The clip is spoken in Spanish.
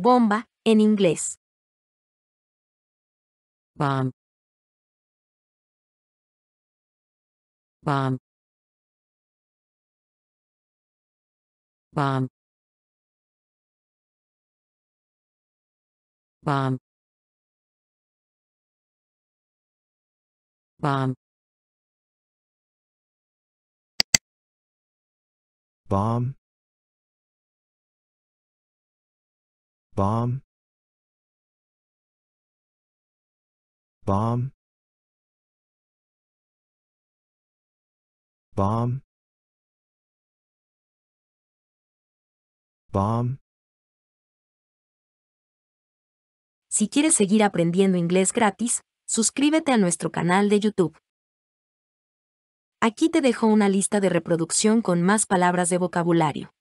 bomba, en inglés. Bomb. Bomb. Bomb. Bomb. Bomb. Bomb. bomb bomb bomb bomb Si quieres seguir aprendiendo inglés gratis, suscríbete a nuestro canal de YouTube. Aquí te dejo una lista de reproducción con más palabras de vocabulario.